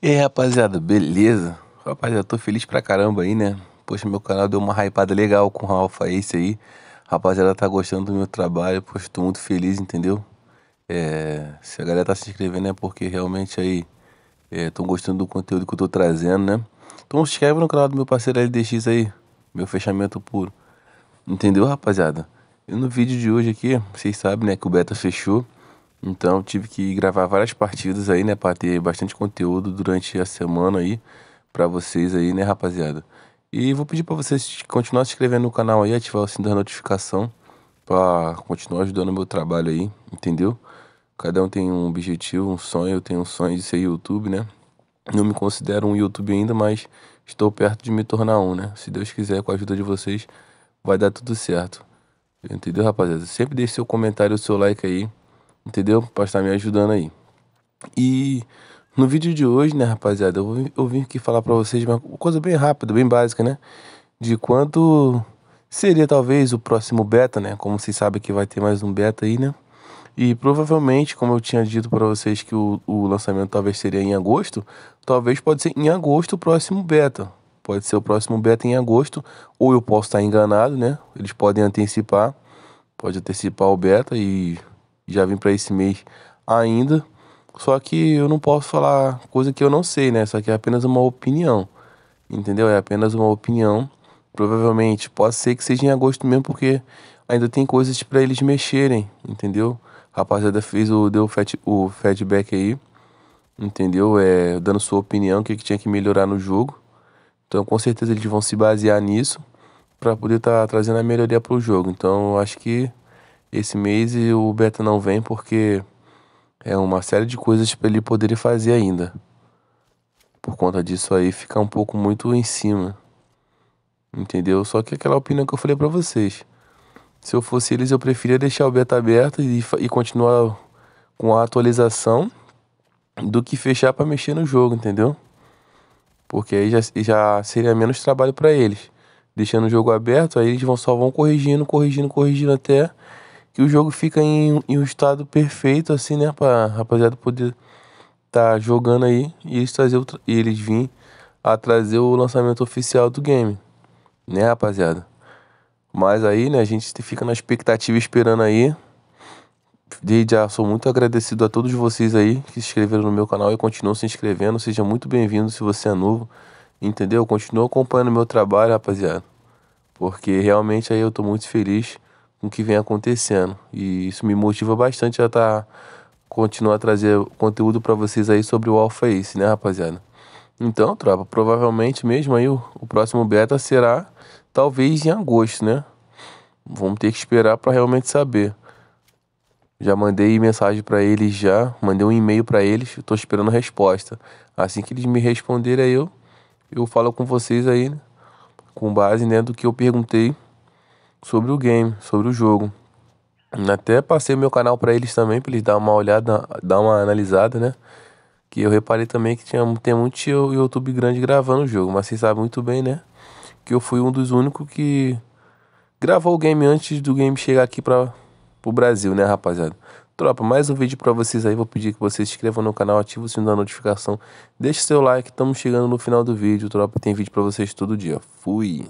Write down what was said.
E aí, rapaziada, beleza? Rapaziada, tô feliz pra caramba aí, né? Poxa, meu canal deu uma hypada legal com o Alpha Ace aí. Rapaziada, tá gostando do meu trabalho, poxa, tô muito feliz, entendeu? É, se a galera tá se inscrevendo é porque realmente aí estão é, gostando do conteúdo que eu tô trazendo, né? Então se inscreve no canal do meu parceiro LDX aí, meu fechamento puro. Entendeu, rapaziada? E no vídeo de hoje aqui, vocês sabem, né, que o beta fechou. Então tive que gravar várias partidas aí, né, para ter bastante conteúdo durante a semana aí para vocês aí, né, rapaziada. E vou pedir para vocês continuar se inscrevendo no canal aí, ativar o sininho da notificação para continuar ajudando o meu trabalho aí, entendeu? Cada um tem um objetivo, um sonho, eu tenho um sonho de ser YouTube, né? Não me considero um YouTube ainda, mas estou perto de me tornar um, né? Se Deus quiser, com a ajuda de vocês, vai dar tudo certo. Entendeu, rapaziada? Sempre deixe seu comentário, seu like aí entendeu? pode estar me ajudando aí. E no vídeo de hoje, né, rapaziada, eu, vou, eu vim aqui falar para vocês uma coisa bem rápida, bem básica, né? De quanto seria talvez o próximo beta, né? Como vocês sabem que vai ter mais um beta aí, né? E provavelmente, como eu tinha dito para vocês que o, o lançamento talvez seria em agosto, talvez pode ser em agosto o próximo beta. Pode ser o próximo beta em agosto, ou eu posso estar enganado, né? Eles podem antecipar, pode antecipar o beta e já vim para esse mês ainda. Só que eu não posso falar coisa que eu não sei, né? Só que é apenas uma opinião. Entendeu? É apenas uma opinião. Provavelmente pode ser que seja em agosto mesmo, porque ainda tem coisas para eles mexerem, entendeu? A rapaziada fez o deu o feedback aí, entendeu? É, dando sua opinião, o que, que tinha que melhorar no jogo. Então, com certeza eles vão se basear nisso para poder estar tá trazendo a melhoria para o jogo. Então, eu acho que esse mês e o Beta não vem porque é uma série de coisas para ele poder fazer ainda. Por conta disso aí fica um pouco muito em cima. Entendeu? Só que aquela opinião que eu falei para vocês. Se eu fosse eles, eu preferia deixar o beta aberto e, e continuar com a atualização do que fechar para mexer no jogo, entendeu? Porque aí já, já seria menos trabalho para eles. Deixando o jogo aberto, aí eles vão só vão corrigindo, corrigindo, corrigindo até que o jogo fica em, em um estado perfeito, assim, né? Pra rapaziada poder tá jogando aí e eles, trazer e eles virem a trazer o lançamento oficial do game, né, rapaziada? Mas aí, né, a gente fica na expectativa esperando aí. Desde já sou muito agradecido a todos vocês aí que se inscreveram no meu canal e continuam se inscrevendo. Seja muito bem-vindo se você é novo, entendeu? Continua acompanhando o meu trabalho, rapaziada. Porque realmente aí eu tô muito feliz com o que vem acontecendo. E isso me motiva bastante a tá, continuar a trazer conteúdo para vocês aí sobre o Alpha Ace, né, rapaziada? Então, tropa, provavelmente mesmo aí o, o próximo beta será talvez em agosto, né? Vamos ter que esperar para realmente saber. Já mandei mensagem para eles já, mandei um e-mail para eles, estou esperando a resposta. Assim que eles me responderem aí eu eu falo com vocês aí, né? com base né, do que eu perguntei sobre o game, sobre o jogo. Até passei meu canal para eles também, para eles dar uma olhada, dar uma analisada, né? Que eu reparei também que tinha, tem muito YouTube grande gravando o jogo, mas vocês sabem muito bem, né? Que eu fui um dos únicos que gravou o game antes do game chegar aqui para o Brasil, né, rapaziada? Tropa, mais um vídeo para vocês aí. Vou pedir que vocês se inscrevam no canal, ativem o sininho da notificação, deixe seu like. Estamos chegando no final do vídeo, tropa. Tem vídeo para vocês todo dia. Fui!